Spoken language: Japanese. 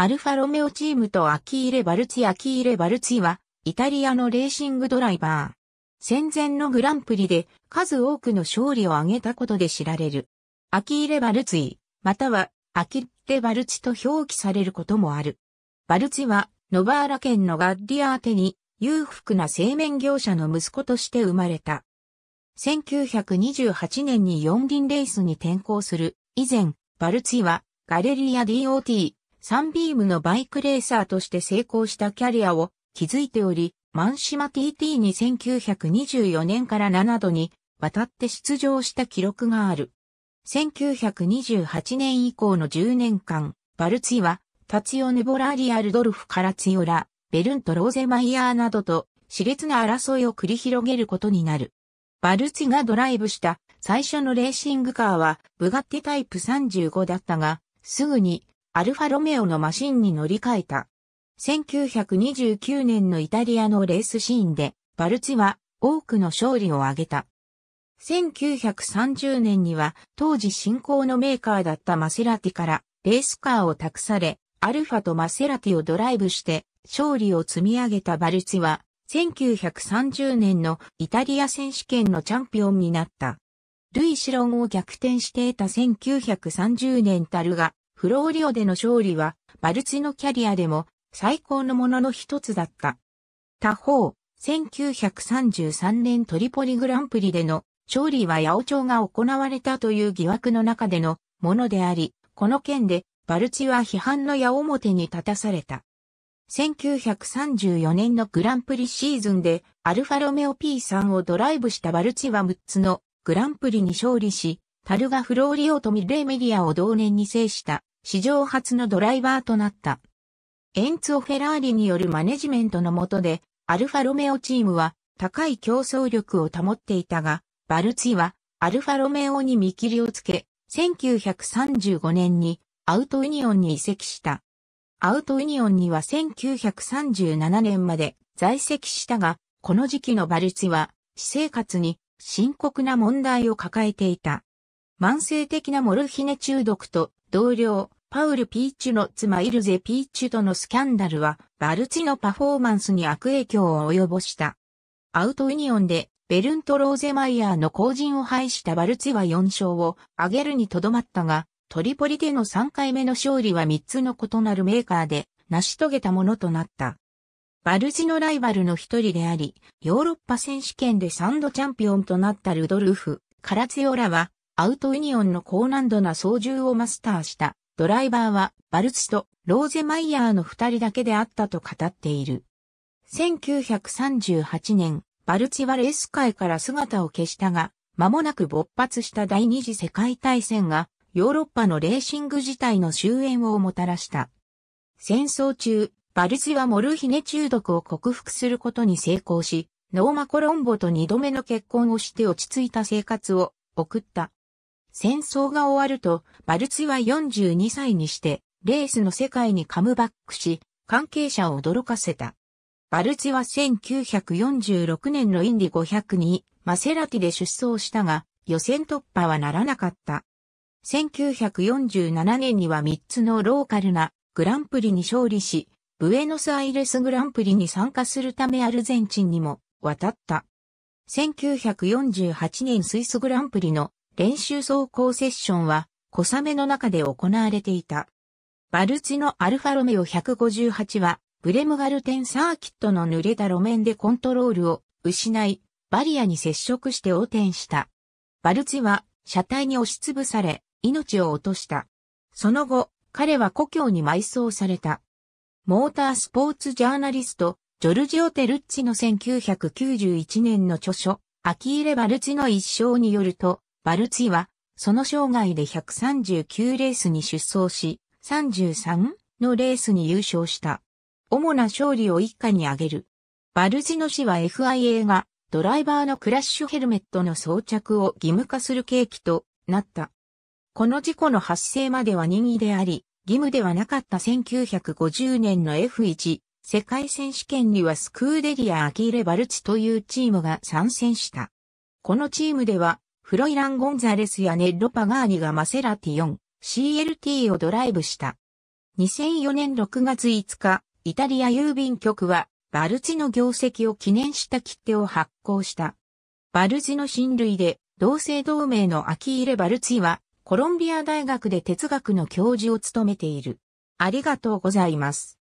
アルファロメオチームとアキーレ・バルツィアキーレ・バルツィは、イタリアのレーシングドライバー。戦前のグランプリで数多くの勝利を挙げたことで知られる。アキーレ・バルツィ、またはアキッレ・バルツィと表記されることもある。バルツィは、ノバーラ県のガッディアーテに裕福な製麺業者の息子として生まれた。1928年に四輪レースに転向する。以前、バルツィはガレリア DOT サンビームのバイクレーサーとして成功したキャリアを築いており、マンシマ TT に1924年から7度に渡って出場した記録がある。1928年以降の10年間、バルツィは、タツヨネボラーリアルドルフからツヨラ、ベルント・ローゼマイヤーなどと、熾烈な争いを繰り広げることになる。バルツィがドライブした最初のレーシングカーは、ブガッティタイプ35だったが、すぐにアルファロメオのマシンに乗り換えた。1929年のイタリアのレースシーンで、バルツィは多くの勝利を挙げた。1930年には当時新興のメーカーだったマセラティからレースカーを託され、アルファとマセラティをドライブして勝利を積み上げたバルツィは、1930年のイタリア選手権のチャンピオンになった。ルイ・シロンを逆転して得た1930年タルがフローリオでの勝利は、バルチのキャリアでも最高のものの一つだった。他方、1933年トリポリグランプリでの勝利は八王朝が行われたという疑惑の中でのものであり、この件でバルチは批判の矢面に立たされた。1934年のグランプリシーズンでアルファロメオ P3 をドライブしたバルチは6つのグランプリに勝利し、タルガ・フローリオとミレーメディアを同年に制した。史上初のドライバーとなった。エンツォ・フェラーリによるマネジメントのもとで、アルファロメオチームは高い競争力を保っていたが、バルツィはアルファロメオに見切りをつけ、1935年にアウトユニオンに移籍した。アウトユニオンには1937年まで在籍したが、この時期のバルツィは、私生活に深刻な問題を抱えていた。慢性的なモルヒネ中毒と同僚、パウル・ピーチュの妻イルゼ・ピーチュとのスキャンダルは、バルチのパフォーマンスに悪影響を及ぼした。アウトユニオンで、ベルント・ローゼマイヤーの後陣を排したバルチは4勝を挙げるにとどまったが、トリポリでの3回目の勝利は3つの異なるメーカーで、成し遂げたものとなった。バルチのライバルの一人であり、ヨーロッパ選手権で3度チャンピオンとなったルドルフ・カラツヨラは、アウトユニオンの高難度な操縦をマスターした。ドライバーはバルツとローゼマイヤーの二人だけであったと語っている。1938年、バルツはレース界から姿を消したが、間もなく勃発した第二次世界大戦がヨーロッパのレーシング自体の終焉をもたらした。戦争中、バルツはモルヒネ中毒を克服することに成功し、ノーマ・コロンボと二度目の結婚をして落ち着いた生活を送った。戦争が終わると、バルツィは42歳にして、レースの世界にカムバックし、関係者を驚かせた。バルツィは1946年のインディ500にマセラティで出走したが、予選突破はならなかった。1947年には3つのローカルなグランプリに勝利し、ブエノスアイレスグランプリに参加するためアルゼンチンにも渡った。1948年スイスグランプリの練習走行セッションは小雨の中で行われていた。バルツのアルファロメオ158はブレムガルテンサーキットの濡れた路面でコントロールを失い、バリアに接触して横転した。バルツは車体に押しつぶされ、命を落とした。その後、彼は故郷に埋葬された。モータースポーツジャーナリスト、ジョルジオ・テルッチの1991年の著書、アキーレ・バルチの一生によると、バルツィは、その生涯で139レースに出走し、33のレースに優勝した。主な勝利を一家に挙げる。バルジの氏は FIA がドライバーのクラッシュヘルメットの装着を義務化する契機となった。この事故の発生までは任意であり、義務ではなかった1950年の F1 世界選手権にはスクーデリア・アキーレ・バルツというチームが参戦した。このチームではフロイラン・ゴンザレスやネッロ・パガーニがマセラティ 4CLT をドライブした。2004年6月5日、イタリア郵便局は、バルチの業績を記念した切手を発行した。バルチの親類で、同姓同名のアキーレ・バルチは、コロンビア大学で哲学の教授を務めている。ありがとうございます。